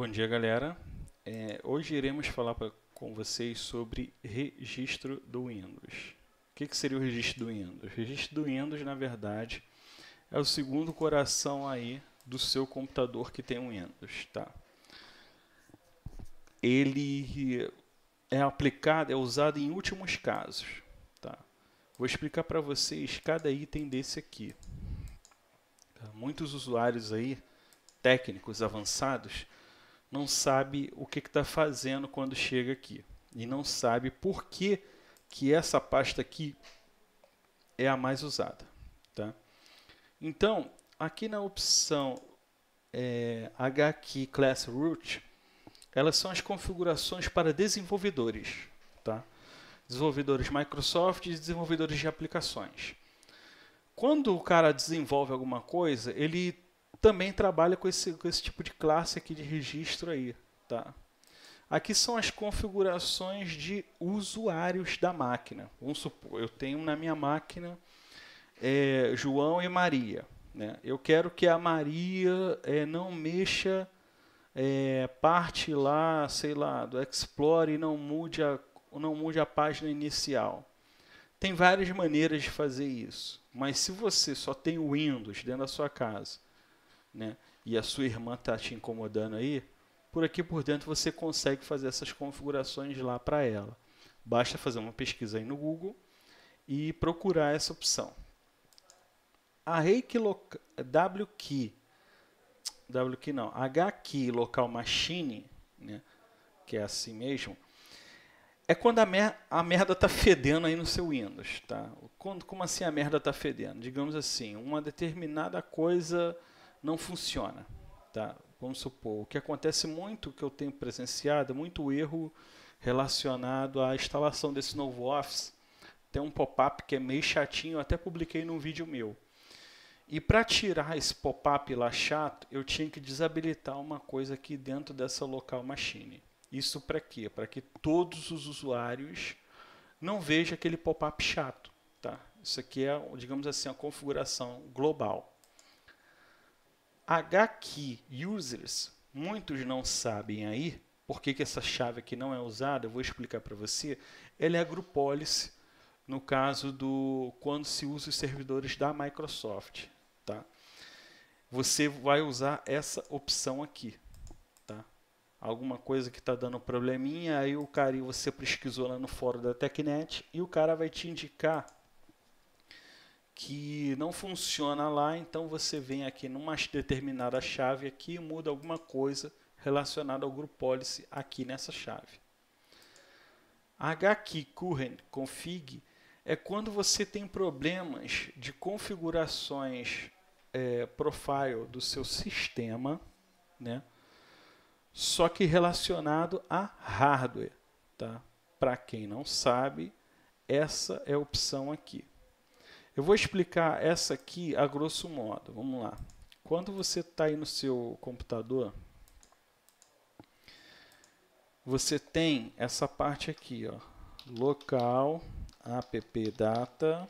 Bom dia, galera. É, hoje iremos falar pra, com vocês sobre registro do Windows. O que, que seria o registro do Windows? O registro do Windows, na verdade, é o segundo coração aí do seu computador que tem um Windows, tá? Ele é aplicado, é usado em últimos casos, tá? Vou explicar para vocês cada item desse aqui. Muitos usuários aí, técnicos avançados, não sabe o que está fazendo quando chega aqui. E não sabe por que, que essa pasta aqui é a mais usada. Tá? Então, aqui na opção é, Class Root, elas são as configurações para desenvolvedores. Tá? Desenvolvedores Microsoft e desenvolvedores de aplicações. Quando o cara desenvolve alguma coisa, ele também trabalha com esse, com esse tipo de classe aqui de registro aí. Tá? Aqui são as configurações de usuários da máquina. Vamos supor, eu tenho na minha máquina é, João e Maria. Né? Eu quero que a Maria é, não mexa é, parte lá, sei lá, do Explore e não mude, a, não mude a página inicial. Tem várias maneiras de fazer isso, mas se você só tem o Windows dentro da sua casa né, e a sua irmã está te incomodando aí, por aqui por dentro você consegue fazer essas configurações lá para ela. Basta fazer uma pesquisa aí no Google e procurar essa opção. Array que loca... WKey, WKey não, HKey local machine, né, que é assim mesmo, é quando a, mer a merda está fedendo aí no seu Windows, tá? Quando, como assim a merda está fedendo? Digamos assim, uma determinada coisa não funciona. Tá? Vamos supor, o que acontece muito, que eu tenho presenciado, muito erro relacionado à instalação desse novo Office. Tem um pop-up que é meio chatinho, até publiquei num vídeo meu. E para tirar esse pop-up lá chato, eu tinha que desabilitar uma coisa aqui dentro dessa local machine. Isso para quê? Para que todos os usuários não vejam aquele pop-up chato. Tá? Isso aqui é, digamos assim, a configuração global. HKey users, muitos não sabem aí por que, que essa chave aqui não é usada, eu vou explicar para você. Ela é a group policy no caso do quando se usa os servidores da Microsoft, tá? Você vai usar essa opção aqui, tá? Alguma coisa que está dando probleminha, aí o cara você pesquisou lá no fórum da TechNet e o cara vai te indicar que não funciona lá, então você vem aqui numa determinada chave aqui e muda alguma coisa relacionada ao group policy aqui nessa chave. HKey config é quando você tem problemas de configurações é, profile do seu sistema, né? só que relacionado a hardware. Tá? Para quem não sabe, essa é a opção aqui. Eu vou explicar essa aqui a grosso modo. Vamos lá. Quando você está aí no seu computador, você tem essa parte aqui, ó, local app data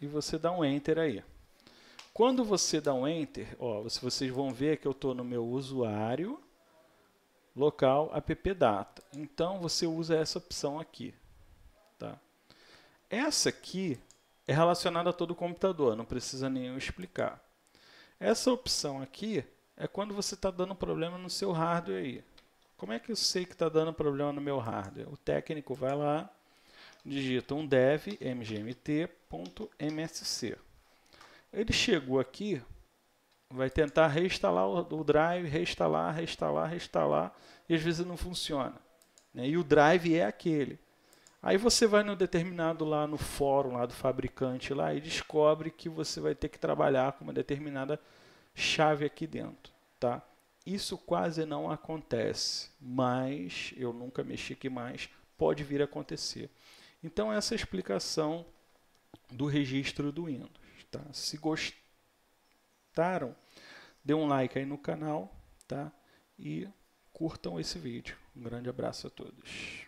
e você dá um enter aí. Quando você dá um enter, ó, vocês vão ver que eu estou no meu usuário local app data. Então você usa essa opção aqui, tá? Essa aqui é relacionada a todo o computador, não precisa nem eu explicar. Essa opção aqui é quando você está dando problema no seu hardware aí. Como é que eu sei que está dando problema no meu hardware? O técnico vai lá, digita um dev mgmt.msc. Ele chegou aqui, vai tentar reinstalar o drive, reinstalar, reinstalar, reinstalar, e às vezes não funciona. Né? E o drive é aquele. Aí você vai no determinado lá no fórum lá do fabricante lá e descobre que você vai ter que trabalhar com uma determinada chave aqui dentro, tá? Isso quase não acontece, mas eu nunca mexi aqui mais, pode vir a acontecer. Então essa é a explicação do registro do Windows, tá? Se gostaram, dê um like aí no canal, tá? E curtam esse vídeo. Um grande abraço a todos.